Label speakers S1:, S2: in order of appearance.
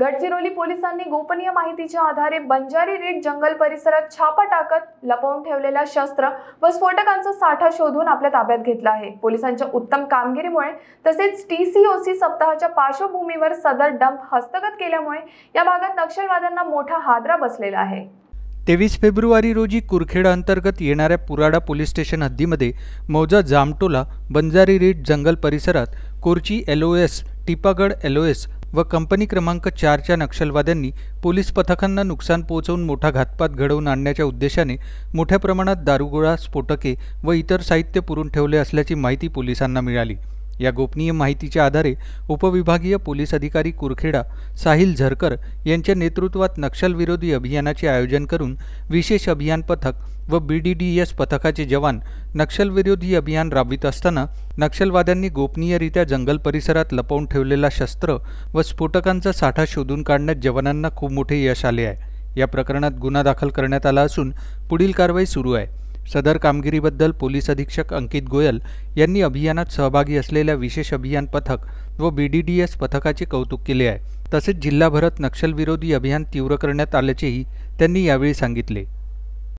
S1: गडचिरोली पोलिसांनी गोपनीय माहितीच्या आधारे बंजारी रीड जंगल परिसरात छापा टाकत लपवून ठेवलेला शस्त्र व स्फोटकांचा साठा शोधून आपल्या ताब्यात घेतला आहे पोलिसांच्या उत्तम कामगिरीमुळे तसेच टी सी ओ सी सप्ताहाच्या पार्श्वभूमीवर सदर डंप हस्तगत केल्यामुळे या भागात नक्षलवाद्यांना मोठा हादरा बसलेला आहे
S2: तेवीस फेब्रुवारी रोजी कुरखेडा अंतर्गत येणाऱ्या पुराडा पोलीस स्टेशन हद्दीमध्ये मौजा जामटोला बंजारी रीड जंगल परिसरात कोरची एलओएस एस टिपागड एल व कंपनी क्रमांक चारच्या नक्षलवाद्यांनी पोलीस पथकांना नुकसान पोहोचवून मोठा घातपात घडवून आणण्याच्या उद्देशाने मोठ्या प्रमाणात दारुगोळा स्फोटके व इतर साहित्य पुरून ठेवले असल्याची माहिती पोलिसांना मिळाली या गोपनीय माहितीच्या आधारे उपविभागीय पोलीस अधिकारी कुरखेडा साहिल झरकर यांच्या नेतृत्वात नक्षलविरोधी अभियानाचे आयोजन करून विशेष अभियान पथक व बी डी डी एस पथकाचे जवान नक्षलविरोधी अभियान राबवित असताना नक्षलवाद्यांनी गोपनीयरित्या जंगल परिसरात लपवून ठेवलेला शस्त्र व स्फोटकांचा साठा शोधून काढण्यात जवानांना खूप मोठे यश आले आहे या प्रकरणात गुन्हा दाखल करण्यात आला असून पुढील कारवाई सुरू आहे सदर कामगिरीबद्दल पोलीस अधीक्षक अंकित गोयल यांनी अभियानात सहभागी असलेल्या विशेष अभियान पथक व बी पथकाचे कौतुक केले आहे तसेच जिल्हाभरात नक्षलविरोधी अभियान तीव्र करण्यात आल्याचेही त्यांनी यावेळी सांगितले